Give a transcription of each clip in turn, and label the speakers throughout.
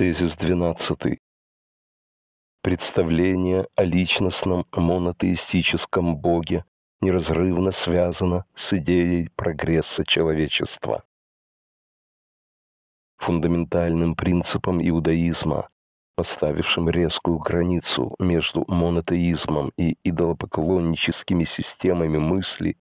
Speaker 1: Тезис 12. Представление о личностном монотеистическом Боге неразрывно связано с идеей прогресса человечества. Фундаментальным принципом иудаизма, поставившим резкую границу между монотеизмом и идолопоклонническими системами мысли,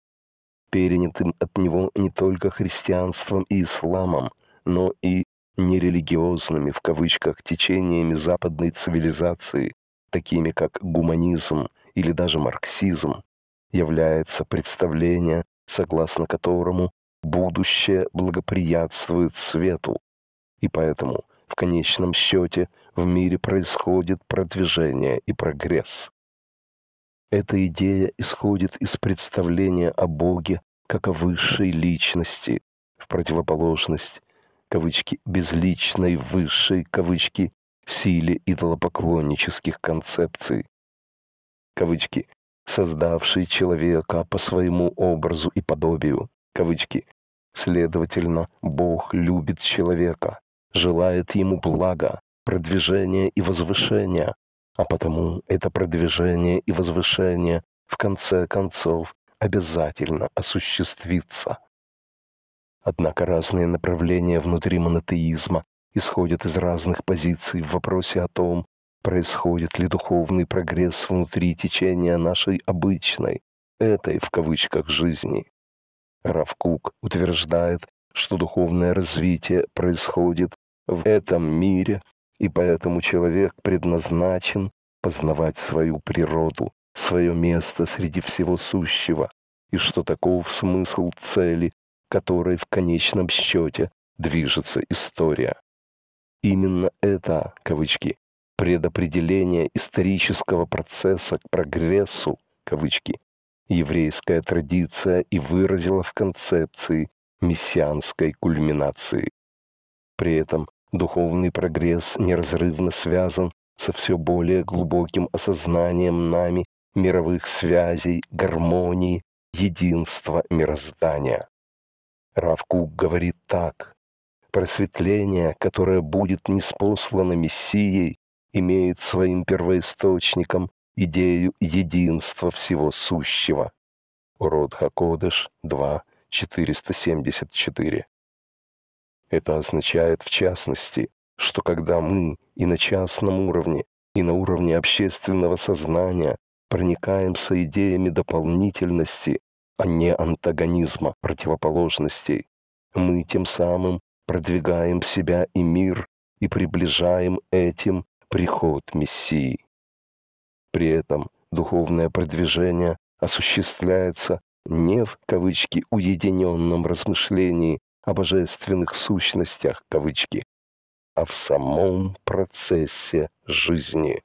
Speaker 1: перенятым от него не только христианством и исламом, но и нерелигиозными в кавычках течениями западной цивилизации, такими как гуманизм или даже марксизм, является представление, согласно которому будущее благоприятствует свету, и поэтому в конечном счете в мире происходит продвижение и прогресс. Эта идея исходит из представления о Боге как о высшей личности, в противоположность кавычки, безличной, высшей, кавычки, силе идолопоклоннических концепций, кавычки, создавший человека по своему образу и подобию, кавычки, следовательно, Бог любит человека, желает ему блага, продвижения и возвышения, а потому это продвижение и возвышение в конце концов обязательно осуществится. Однако разные направления внутри монотеизма исходят из разных позиций в вопросе о том, происходит ли духовный прогресс внутри течения нашей обычной, этой в кавычках жизни. Равкук утверждает, что духовное развитие происходит в этом мире, и поэтому человек предназначен познавать свою природу, свое место среди всего сущего, и что таков смысл цели которой в конечном счете движется история. Именно это, кавычки, предопределение исторического процесса к прогрессу, кавычки, еврейская традиция и выразила в концепции мессианской кульминации. При этом духовный прогресс неразрывно связан со все более глубоким осознанием нами мировых связей, гармонии, единства мироздания. Равкук говорит так. Просветление, которое будет неспослано Мессией, имеет своим первоисточником идею единства всего сущего. Урод Хакодыш 2, 474. Это означает, в частности, что когда мы и на частном уровне, и на уровне общественного сознания проникаемся идеями дополнительности, а не антагонизма, противоположностей. Мы тем самым продвигаем себя и мир и приближаем этим приход Мессии. При этом духовное продвижение осуществляется не в кавычки уединенном размышлении о божественных сущностях кавычки, а в самом процессе жизни.